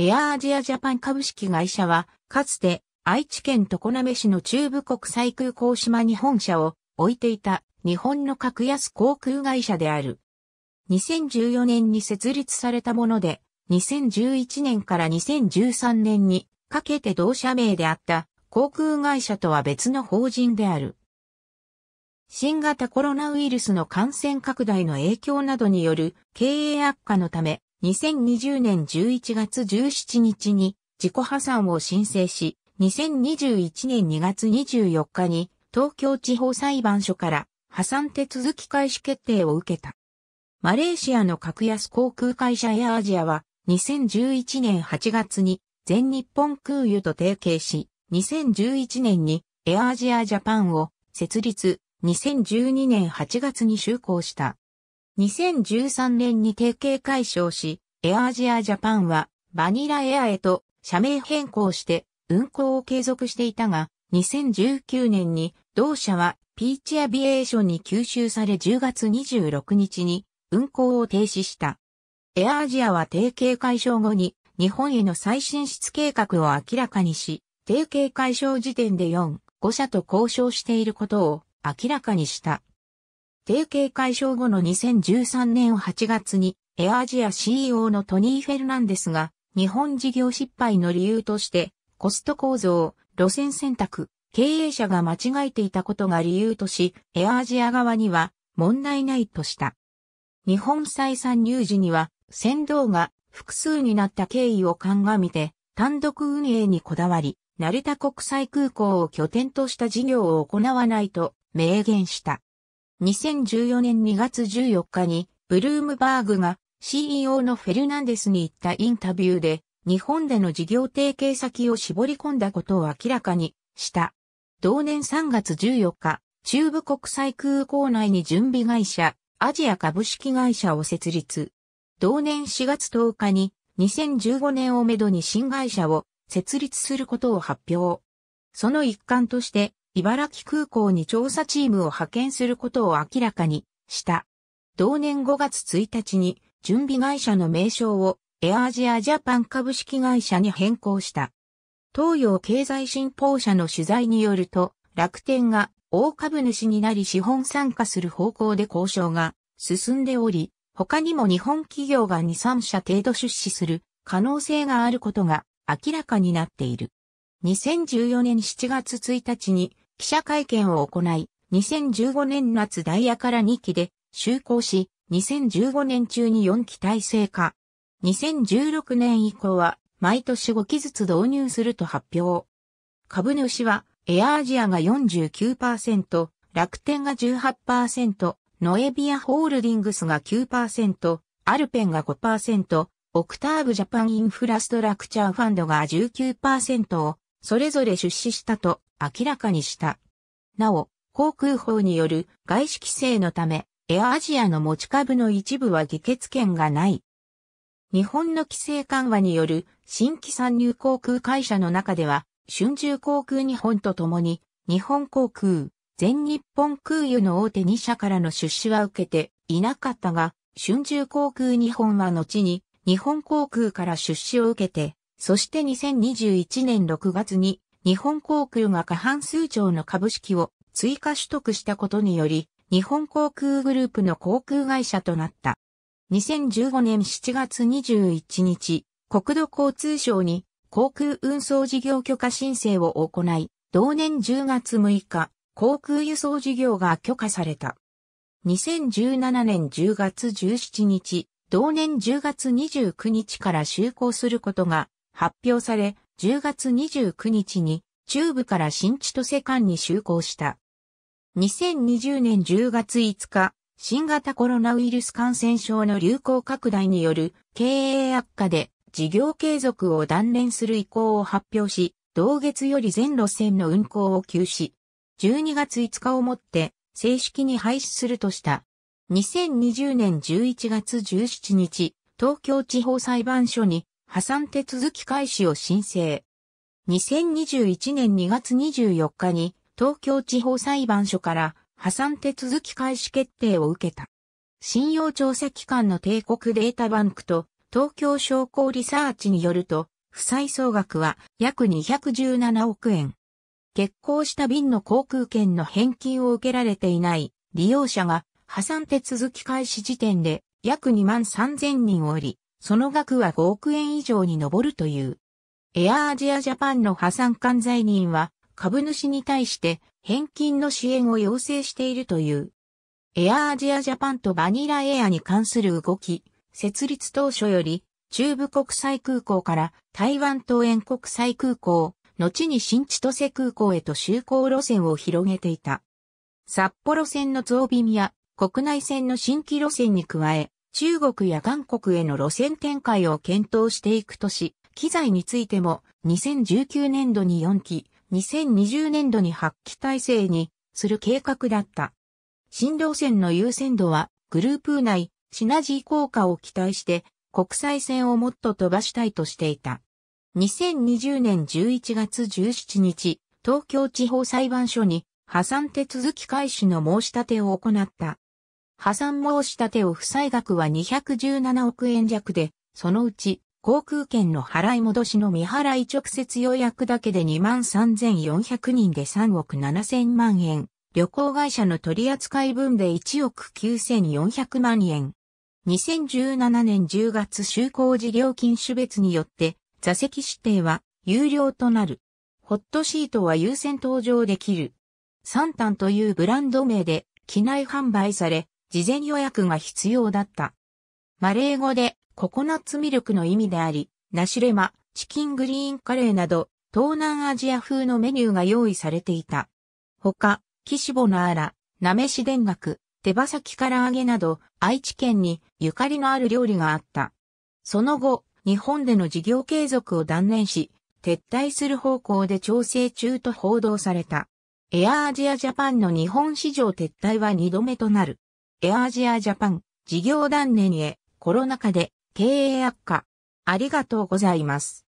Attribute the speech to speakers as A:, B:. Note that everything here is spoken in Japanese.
A: エアアジアジャパン株式会社は、かつて愛知県常滑市の中部国際空港島に本社を置いていた日本の格安航空会社である。2014年に設立されたもので、2011年から2013年にかけて同社名であった航空会社とは別の法人である。新型コロナウイルスの感染拡大の影響などによる経営悪化のため、2020年11月17日に自己破産を申請し、2021年2月24日に東京地方裁判所から破産手続き開始決定を受けた。マレーシアの格安航空会社エアアジアは2011年8月に全日本空輸と提携し、2011年にエアアジアジャパンを設立、2012年8月に就航した。2013年に提携解消し、エアアジアジャパンはバニラエアへと社名変更して運航を継続していたが、2019年に同社はピーチアビエーションに吸収され10月26日に運航を停止した。エアアジアは提携解消後に日本への再進出計画を明らかにし、提携解消時点で4、5社と交渉していることを明らかにした。提携解消後の2013年8月に、エアアジア CEO のトニー・フェルナンデスが、日本事業失敗の理由として、コスト構造、路線選択、経営者が間違えていたことが理由とし、エアアジア側には問題ないとした。日本再参入時には、船頭が複数になった経緯を鑑みて、単独運営にこだわり、成田国際空港を拠点とした事業を行わないと明言した。2014年2月14日に、ブルームバーグが CEO のフェルナンデスに行ったインタビューで、日本での事業提携先を絞り込んだことを明らかにした。同年3月14日、中部国際空港内に準備会社、アジア株式会社を設立。同年4月10日に、2015年をめどに新会社を設立することを発表。その一環として、茨城空港に調査チームを派遣することを明らかにした。同年5月1日に準備会社の名称をエアアジアジャパン株式会社に変更した。東洋経済新報社の取材によると、楽天が大株主になり資本参加する方向で交渉が進んでおり、他にも日本企業が2、3社程度出資する可能性があることが明らかになっている。2014年7月1日に記者会見を行い、2015年夏ダイヤから2期で就航し、2015年中に4期体制化。2016年以降は毎年5期ずつ導入すると発表。株主はエアアジアが49%、楽天が18%、ノエビアホールディングスが9%、アルペンが5%、オクターブジャパンインフラストラクチャーファンドが19%をそれぞれ出資したと明らかにした。なお、航空法による外資規制のため、エアアジアの持ち株の一部は議決権がない。日本の規制緩和による新規参入航空会社の中では、春秋航空日本とともに、日本航空、全日本空輸の大手2社からの出資は受けていなかったが、春秋航空日本は後に日本航空から出資を受けて、そして2021年6月に日本航空が過半数兆の株式を追加取得したことにより、日本航空グループの航空会社となった。2015年7月21日、国土交通省に航空運送事業許可申請を行い、同年10月6日、航空輸送事業が許可された。2017年10月17日、同年10月29日から就航することが発表され、10月29日に中部から新千歳間に就航した。2020年10月5日、新型コロナウイルス感染症の流行拡大による経営悪化で事業継続を断念する意向を発表し、同月より全路線の運行を休止。12月5日をもって正式に廃止するとした。2020年11月17日、東京地方裁判所に破産手続き開始を申請。2021年2月24日に東京地方裁判所から破産手続き開始決定を受けた。信用調査機関の帝国データバンクと東京商工リサーチによると、負債総額は約217億円。欠航した便の航空券の返金を受けられていない利用者が破産手続き開始時点で約2万3000人おり、その額は5億円以上に上るという。エアアジアジャパンの破産管財人は株主に対して返金の支援を要請しているという。エアアジアジャパンとバニラエアに関する動き、設立当初より中部国際空港から台湾東園国際空港、後に新千歳空港へと就航路線を広げていた。札幌線の増便や国内線の新規路線に加え、中国や韓国への路線展開を検討していくとし、機材についても2019年度に4機、2020年度に8機体制にする計画だった。新路線の優先度はグループ内シナジー効果を期待して国際線をもっと飛ばしたいとしていた。2020年11月17日、東京地方裁判所に破産手続き開始の申し立てを行った。破産申し立てを負債額は217億円弱で、そのうち、航空券の払い戻しの未払い直接予約だけで23,400人で3億7,000万円。旅行会社の取扱い分で1億9,400万円。2017年10月就航時料金種別によって座席指定は有料となる。ホットシートは優先登場できる。サンタンというブランド名で機内販売され、事前予約が必要だった。マレー語でココナッツミルクの意味であり、ナシレマ、チキングリーンカレーなど、東南アジア風のメニューが用意されていた。他、キシボナーラ、ナメシ田楽、手羽先唐揚げなど、愛知県にゆかりのある料理があった。その後、日本での事業継続を断念し、撤退する方向で調整中と報道された。エアアジアジャパンの日本市場撤退は2度目となる。エアアジアジャパン事業断念へコロナ禍で経営悪化。ありがとうございます。